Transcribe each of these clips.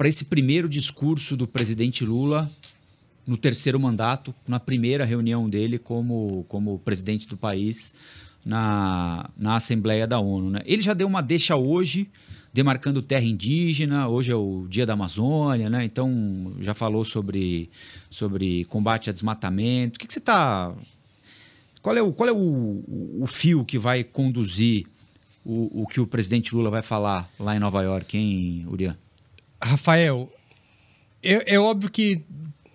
para esse primeiro discurso do presidente Lula no terceiro mandato, na primeira reunião dele como, como presidente do país na, na Assembleia da ONU. Né? Ele já deu uma deixa hoje, demarcando terra indígena, hoje é o dia da Amazônia, né? então já falou sobre, sobre combate a desmatamento. O que, que você está. Qual é, o, qual é o, o fio que vai conduzir o, o que o presidente Lula vai falar lá em Nova York, hein, Urian? Rafael, é, é óbvio que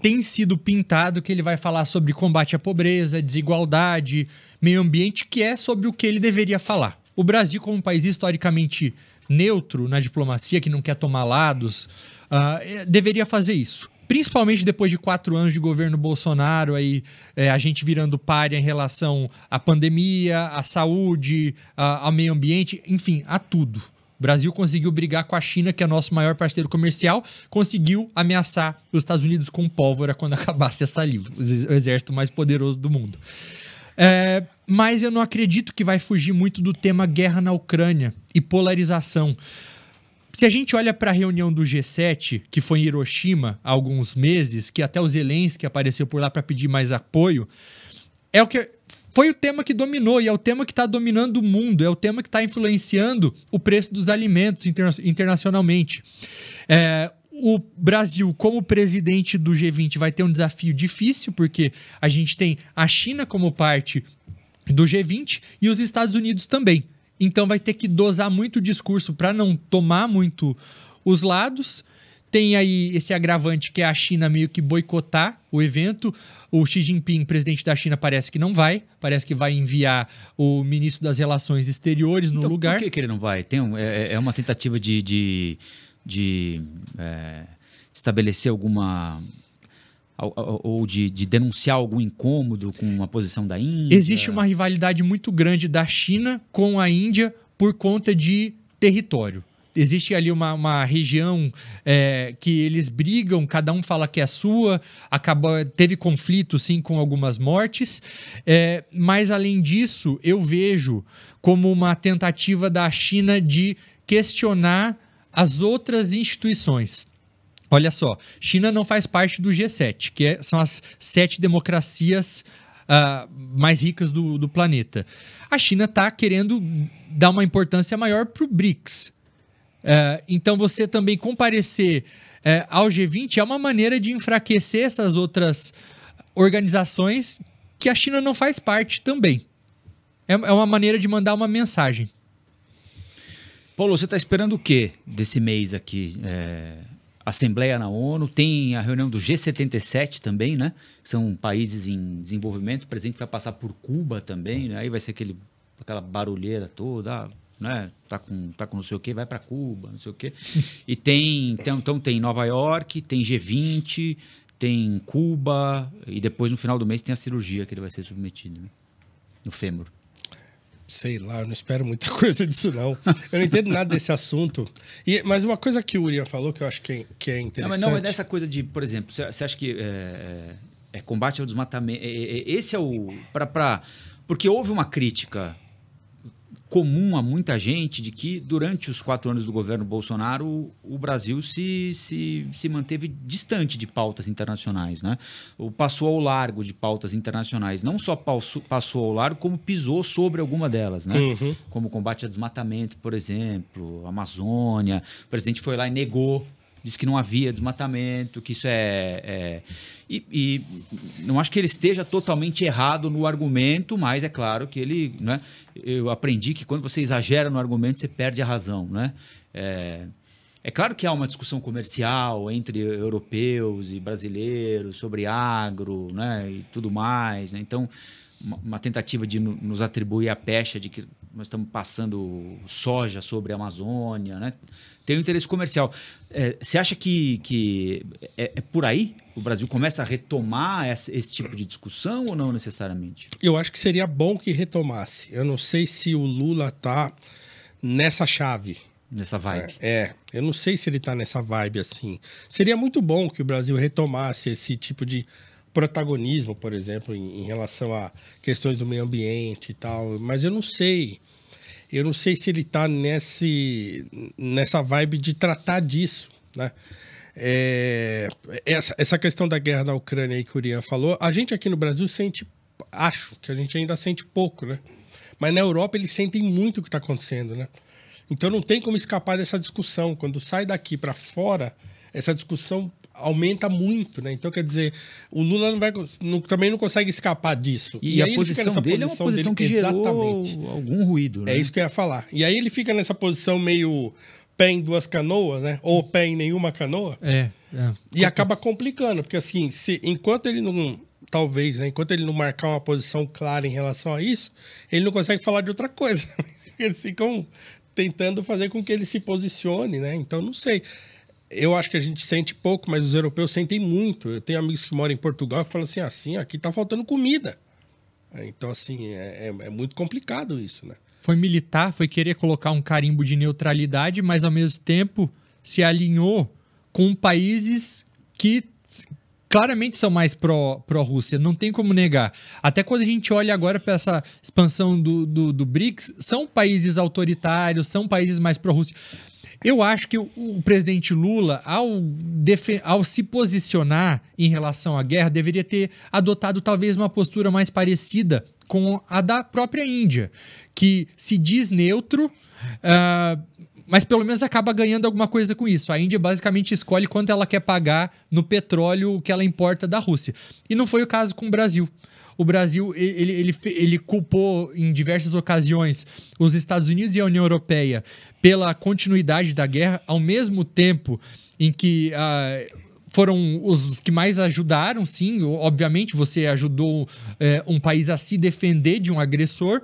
tem sido pintado que ele vai falar sobre combate à pobreza, desigualdade, meio ambiente, que é sobre o que ele deveria falar. O Brasil, como um país historicamente neutro na diplomacia, que não quer tomar lados, uh, deveria fazer isso. Principalmente depois de quatro anos de governo Bolsonaro, aí é, a gente virando párea em relação à pandemia, à saúde, a, ao meio ambiente, enfim, a tudo. O Brasil conseguiu brigar com a China, que é nosso maior parceiro comercial, conseguiu ameaçar os Estados Unidos com pólvora quando acabasse a saliva, o exército mais poderoso do mundo. É, mas eu não acredito que vai fugir muito do tema guerra na Ucrânia e polarização. Se a gente olha para a reunião do G7, que foi em Hiroshima há alguns meses, que até o Zelensky apareceu por lá para pedir mais apoio, é o que foi o tema que dominou e é o tema que está dominando o mundo, é o tema que está influenciando o preço dos alimentos interna internacionalmente. É, o Brasil, como presidente do G20, vai ter um desafio difícil, porque a gente tem a China como parte do G20 e os Estados Unidos também. Então vai ter que dosar muito o discurso para não tomar muito os lados tem aí esse agravante que é a China meio que boicotar o evento. O Xi Jinping, presidente da China, parece que não vai. Parece que vai enviar o ministro das Relações Exteriores no então, lugar. Por que, que ele não vai? Tem um, é, é, é uma tentativa de, de, de é, estabelecer alguma ou de, de, denunciar algum incômodo com uma posição da Índia? Existe uma rivalidade muito grande da China com a Índia por conta de território existe ali uma, uma região é, que eles brigam, cada um fala que é a sua, acaba, teve conflito sim com algumas mortes, é, mas além disso, eu vejo como uma tentativa da China de questionar as outras instituições. Olha só, China não faz parte do G7, que é, são as sete democracias uh, mais ricas do, do planeta. A China está querendo dar uma importância maior para o BRICS, é, então, você também comparecer é, ao G20 é uma maneira de enfraquecer essas outras organizações que a China não faz parte também. É, é uma maneira de mandar uma mensagem. Paulo, você está esperando o que desse mês aqui? Eh, Assembleia na ONU, tem a reunião do G77 também, né? São países em desenvolvimento. O presidente vai passar por Cuba também, né? Aí vai ser aquele, aquela barulheira toda, ah, né? Tá com, tá com não sei o que, vai para Cuba, não sei o que. E tem, tem, então tem Nova York, tem G20, tem Cuba e depois no final do mês tem a cirurgia que ele vai ser submetido né? no fêmur. Sei lá, eu não espero muita coisa disso, não. Eu não entendo nada desse assunto. E, mas uma coisa que o Urian falou que eu acho que é, que é interessante. Não, mas não, é dessa coisa de, por exemplo, você acha que é, é, é, combate ao desmatamento. É, é, esse é o. Pra, pra, porque houve uma crítica comum a muita gente de que durante os quatro anos do governo Bolsonaro o Brasil se, se, se manteve distante de pautas internacionais, né? Ou passou ao largo de pautas internacionais, não só passou, passou ao largo como pisou sobre alguma delas, né? Uhum. Como combate a desmatamento, por exemplo, Amazônia. O presidente foi lá e negou Diz que não havia desmatamento, que isso é. é... E, e, não acho que ele esteja totalmente errado no argumento, mas é claro que ele. Né? Eu aprendi que quando você exagera no argumento, você perde a razão. Né? É... É claro que há uma discussão comercial entre europeus e brasileiros sobre agro né, e tudo mais. Né? Então, uma tentativa de nos atribuir a pecha de que nós estamos passando soja sobre a Amazônia, né? Tem um interesse comercial. É, você acha que, que é, é, por aí? O Brasil começa a retomar esse tipo de discussão ou não necessariamente? Eu acho que seria bom que retomasse. Eu não sei se o Lula tá nessa chave. Nessa vibe. É, é, eu não sei se ele tá nessa vibe assim. Seria muito bom que o Brasil retomasse esse tipo de protagonismo, por exemplo, em, em, relação a questões do meio ambiente e tal, mas eu não sei. Eu não sei se ele está nessa vibe de tratar disso, né? É, essa, essa questão da guerra na Ucrânia aí que o Rian falou, a gente aqui no Brasil sente, acho que a gente ainda sente pouco, né? Mas na Europa eles sentem muito o que está acontecendo, né? Então não tem como escapar dessa discussão. Quando sai daqui para fora, essa discussão aumenta muito, né? Então, quer dizer, o Lula não vai, não, também não consegue escapar disso. E, e a posição dele posição é uma posição dele, que exatamente. gerou algum ruído, é né? É isso que eu ia falar. E aí ele fica nessa posição meio pé em duas canoas, né? Ou pé em nenhuma canoa. É. é. E acaba complicando, porque assim, se, enquanto ele não talvez, né? Enquanto ele não marcar uma posição clara em relação a isso, ele não consegue falar de outra coisa. Eles ficam tentando fazer com que ele se posicione, né? Então, não sei eu acho que a gente sente pouco, mas os europeus sentem muito. Eu tenho amigos que moram em Portugal que falam assim, assim, aqui tá faltando comida. É, então, assim, é, é, é muito complicado isso, né? Foi militar, foi querer colocar um carimbo de neutralidade, mas ao mesmo tempo se alinhou com países que claramente são mais pró-Rússia, pró não tem como negar. Até quando a gente olha agora para essa expansão do, do, do BRICS, são países autoritários, são países mais pró-Rússia. Eu acho que o, o presidente Lula, ao, ao se posicionar em relação à guerra, deveria ter adotado talvez uma postura mais parecida com a da própria Índia, que se diz neutro. Uh, mas pelo menos acaba ganhando alguma coisa com isso. A Índia basicamente escolhe quanto ela quer pagar no petróleo que ela importa da Rússia. E não foi o caso com o Brasil. O Brasil ele, ele, ele culpou em diversas ocasiões os Estados Unidos e a União Europeia pela continuidade da guerra, ao mesmo tempo em que uh, foram os que mais ajudaram, sim. Obviamente, você ajudou eh, um país a se defender de um agressor,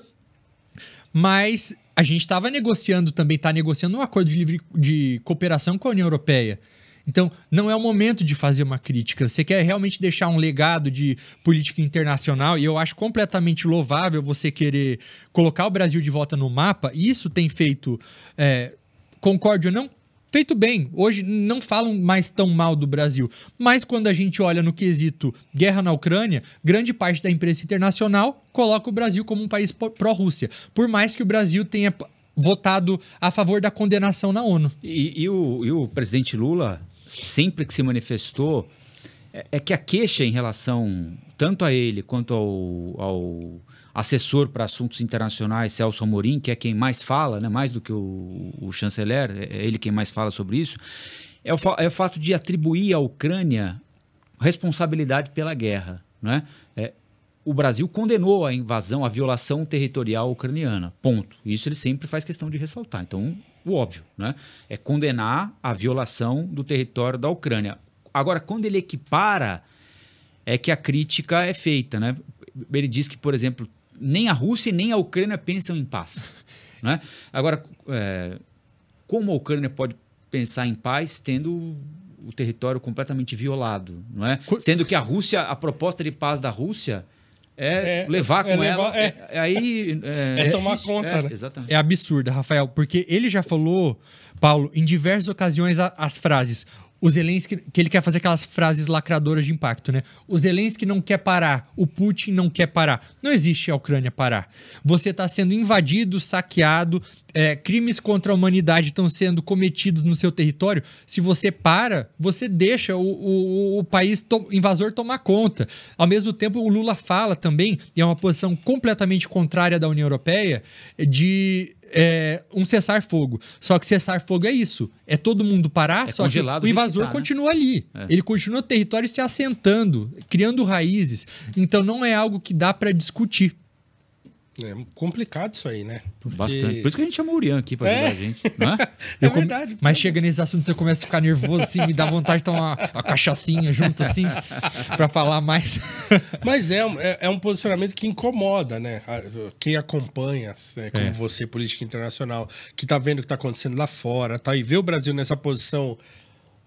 mas a gente estava negociando também, está negociando um acordo de, livre, de cooperação com a União Europeia. Então, não é o momento de fazer uma crítica. Você quer realmente deixar um legado de política internacional, e eu acho completamente louvável você querer colocar o Brasil de volta no mapa. Isso tem feito, é, concorde ou não, Feito bem, hoje não falam mais tão mal do Brasil, mas quando a gente olha no quesito guerra na Ucrânia, grande parte da imprensa internacional coloca o Brasil como um país pró-Rússia, por mais que o Brasil tenha votado a favor da condenação na ONU. E, e, o, e o, presidente Lula, sempre que se manifestou, é, é, que a queixa em relação tanto a ele quanto ao, ao assessor para assuntos internacionais, Celso Amorim, que é quem mais fala, né, mais do que o, o chanceler, é, é ele quem mais fala sobre isso, é o, é o fato de atribuir à Ucrânia responsabilidade pela guerra. Né? É, o Brasil condenou a invasão, a violação territorial ucraniana. Ponto. Isso ele sempre faz questão de ressaltar. Então, o óbvio, né? É condenar a violação do território da Ucrânia. Agora, quando ele equipara, é que a crítica é feita, né? Ele diz que, por exemplo, nem a Rússia e nem a Ucrânia pensam em paz. né? Agora, é, como a Ucrânia pode pensar em paz tendo o território completamente violado, não é? Sendo que a Rússia, a proposta de paz da Rússia é, é levar é, com é levar, ela, é. é, aí é, é tomar difícil, conta, né? Exatamente. É absurda, Rafael, porque ele já falou, Paulo, em diversas ocasiões a, as frases: o Zelensky, que ele quer fazer aquelas frases lacradoras de impacto, né? O Zelensky não quer parar, o Putin não quer parar. Não existe a Ucrânia parar. Você está sendo invadido, saqueado, é, crimes contra a humanidade estão sendo cometidos no seu território. Se você para, você deixa o, o, o país to invasor tomar conta. Ao mesmo tempo, o Lula fala também, e é uma posição completamente contrária da União Europeia, de é, um cessar-fogo. Só que cessar-fogo é isso. É todo mundo parar, é só que o invasor tá, né? continua né? ali. É. Ele continua o território se assentando, criando raízes. Então não é algo que dá para discutir. É complicado isso aí, né? Porque... Bastante. Por isso que a gente chama o Urian aqui pra ajudar é. a gente. Né? É verdade. Mas chega nesse assunto, você começa a ficar nervoso, assim, me dá vontade de tomar uma, uma cachaçinha junto, assim, pra falar mais. Mas é, é, é, um posicionamento que incomoda, né? Quem acompanha, né? como é. você, política internacional, que tá vendo o que tá acontecendo lá fora, tá? E vê o Brasil nessa posição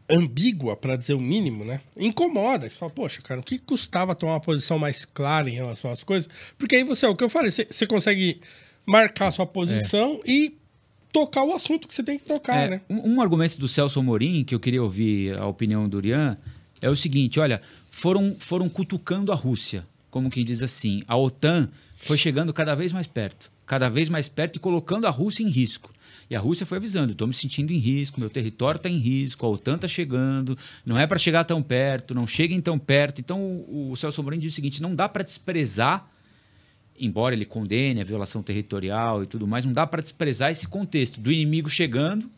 ambígua, para dizer o mínimo, né? Incomoda. Você fala, poxa, cara, o que custava tomar uma posição mais clara em relação às coisas? Porque aí você, é o que eu falei, você, você consegue marcar sua posição é. e tocar o assunto que você tem que tocar, é, né? Um, um, argumento do Celso Morim, que eu queria ouvir a opinião do Urian, é o seguinte, olha, foram, foram cutucando a Rússia, como quem diz assim. A OTAN foi chegando cada vez mais perto cada vez mais perto e colocando a Rússia em risco. E a Rússia foi avisando: estou me sentindo em risco, meu território está em risco, a OTAN está chegando, não é para chegar tão perto, não cheguem tão perto. Então o, o Celso Amorim diz o seguinte: não dá para desprezar, embora ele condene a violação territorial e tudo mais, não dá para desprezar esse contexto do inimigo chegando.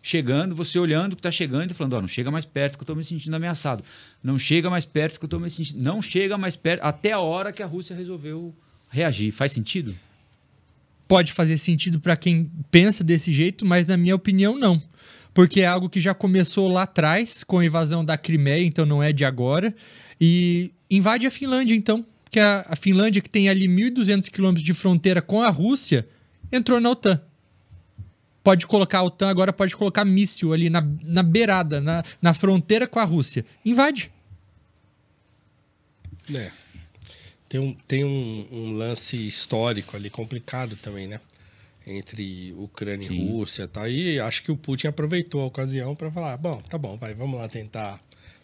Chegando, você olhando o que está chegando e falando: ó, não chega mais perto que eu estou me sentindo ameaçado. Não chega mais perto que eu estou me sentindo. Não chega mais perto. Até a hora que a Rússia resolveu reagir. Faz sentido? pode fazer sentido para quem pensa desse jeito, mas na minha opinião, não. Porque é algo que já começou lá atrás, com a invasão da Crimeia, então não é de agora. E invade a Finlândia, então. Que é a, a Finlândia, que tem ali 1.200 quilômetros de fronteira com a Rússia, entrou na OTAN. Pode colocar a OTAN agora, pode colocar míssil ali na, na beirada, na, na fronteira com a Rússia. Invade. É. Tem um, tem um, um lance histórico ali complicado também, né? Entre Ucrânia Sim. e Rússia e tal. E acho que o Putin aproveitou a ocasião para falar: ah, bom, tá bom, vai, vamos lá tentar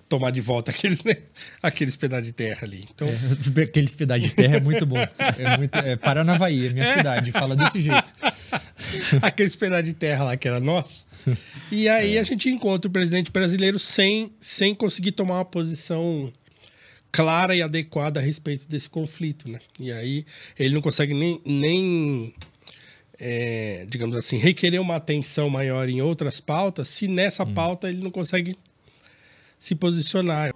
tomar de volta aqueles, né? aqueles pedaços de terra ali. Então... É, aqueles pedaços de terra é muito bom. É, muito, é Paranavaí, é minha é. cidade, fala desse jeito. aqueles pedaços de terra lá que era nosso. E aí é. a gente encontra o presidente brasileiro sem, sem conseguir tomar uma posição clara e adequada a respeito desse conflito, né? E aí ele não consegue nem, nem é, digamos assim, requerer uma atenção maior em outras pautas, se nessa hum. pauta ele não consegue se posicionar.